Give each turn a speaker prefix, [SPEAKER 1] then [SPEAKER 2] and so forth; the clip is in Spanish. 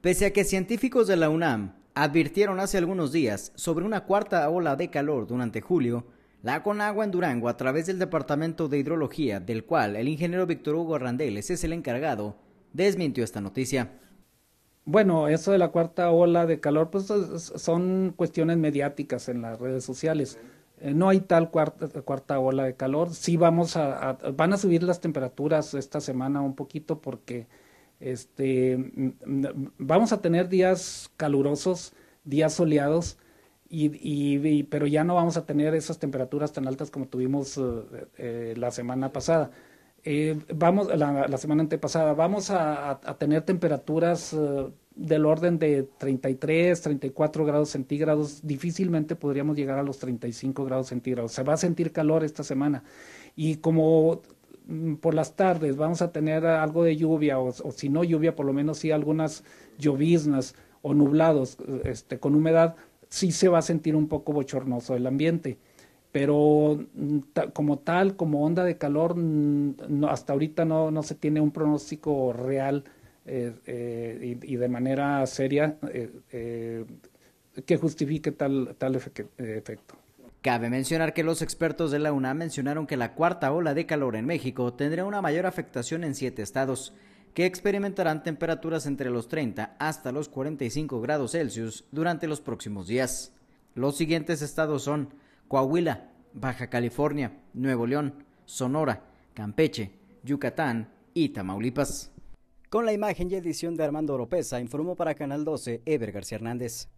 [SPEAKER 1] Pese a que científicos de la UNAM advirtieron hace algunos días sobre una cuarta ola de calor durante julio, la Conagua en Durango, a través del Departamento de Hidrología, del cual el ingeniero Víctor Hugo Arrandeles es el encargado, desmintió esta noticia.
[SPEAKER 2] Bueno, eso de la cuarta ola de calor, pues son cuestiones mediáticas en las redes sociales. Eh, no hay tal cuarta, ola de calor. Sí vamos a, van a subir las temperaturas esta semana un poquito porque este, mm, mm, vamos a tener días calurosos, días soleados, y, pero ya no vamos a tener esas temperaturas tan altas como tuvimos eh, eh, la semana pasada. Eh, vamos, la, la, semana antepasada, vamos a, a tener temperaturas del orden de 33, 34 grados centígrados, difícilmente podríamos llegar a los 35 grados centígrados. Se va a sentir calor esta semana. Y como Mm, por las tardes vamos a tener algo de lluvia o, si no lluvia por lo menos sí algunas lloviznas o nublados este, con humedad, sí se va a sentir un poco bochornoso el ambiente. Pero mm, como tal, como onda de calor, mm, hasta ahorita no, no, se tiene un pronóstico real eh, eh, y, de manera seria eh, que justifique tal, tal
[SPEAKER 1] efecto. Cabe mencionar que los expertos de la UNA mencionaron que la cuarta ola de calor en México tendrá una mayor afectación en siete estados, que experimentarán temperaturas entre los 30 hasta los 45 grados Celsius durante los próximos días. Los siguientes estados son Coahuila, Baja California, Nuevo León, Sonora, Campeche, Yucatán y Tamaulipas. Con la imagen y edición de Armando Oropesa, informó para Canal 12 Ever García Hernández.